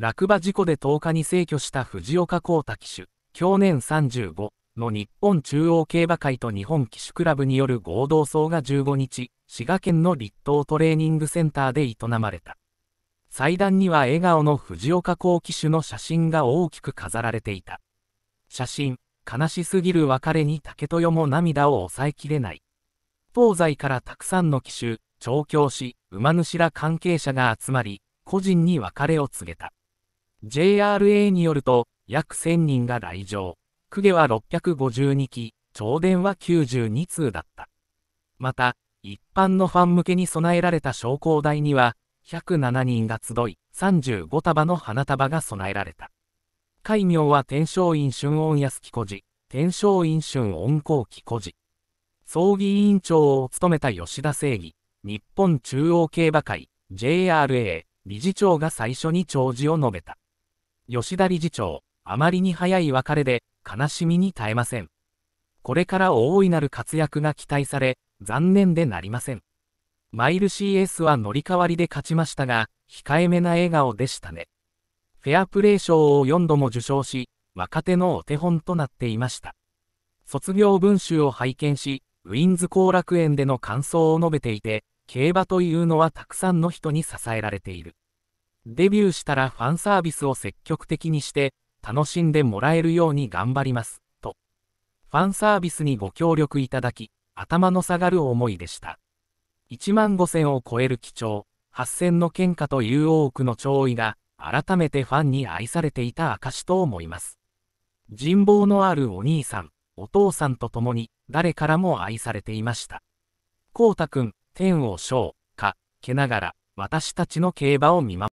落馬事故で10日に逝去した藤岡幸太騎手、去年35の日本中央競馬会と日本騎手クラブによる合同葬が15日、滋賀県の立東トレーニングセンターで営まれた。祭壇には笑顔の藤岡幸騎手の写真が大きく飾られていた。写真、悲しすぎる別れに竹豊も涙を抑えきれない。東西からたくさんの騎手、調教師、馬主ら関係者が集まり、個人に別れを告げた。JRA によると、約1000人が来場。公家は652機、朝電は92通だった。また、一般のファン向けに備えられた昇降台には、107人が集い、35束の花束が備えられた。戒名は天正院春恩安木孤児、天正院春恩光木孤児。葬儀委員長を務めた吉田正義、日本中央競馬会、JRA、理事長が最初に弔辞を述べた。吉田理事長、あまりに早い別れで、悲しみに耐えません。これから大いなる活躍が期待され、残念でなりません。マイル CS は乗り換わりで勝ちましたが、控えめな笑顔でしたね。フェアプレー賞を4度も受賞し、若手のお手本となっていました。卒業文集を拝見し、ウィンズ後楽園での感想を述べていて、競馬というのはたくさんの人に支えられている。デビューしたらファンサービスを積極的にして、楽しんでもらえるように頑張ります、と。ファンサービスにご協力いただき、頭の下がる思いでした。1万5000を超える貴重、8000の喧嘩という多くの潮位が、改めてファンに愛されていた証と思います。人望のあるお兄さん、お父さんと共に、誰からも愛されていました。こうたくん、天を章、か、けながら、私たちの競馬を見守